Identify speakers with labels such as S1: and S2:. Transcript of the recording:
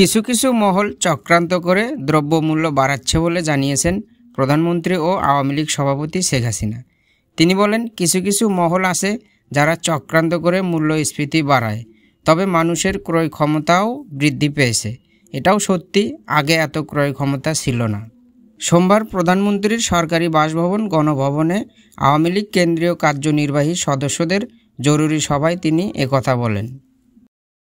S1: কিছু কিছু মহল চক্রান্ত করে দ্রব্যমূল্য বাড়াচ্ছে বলে জানিয়েছেন প্রধানমন্ত্রী ও আওয়ামী লীগ সভাপতি শেখ হাসিনা তিনি বলেন কিছু কিছু মহল আছে যারা চক্রান্ত করে মূল্যস্ফীতি বাড়ায় তবে মানুষের ক্রয় ক্ষমতাও বৃদ্ধি পেয়েছে এটাও সত্যি আগে এত ক্রয় ক্ষমতা ছিল না সোমবার প্রধানমন্ত্রীর সরকারি বাসভবন গণভবনে আওয়ামী লীগ কেন্দ্রীয় কার্যনির্বাহী সদস্যদের জরুরি সভায় তিনি একথা বলেন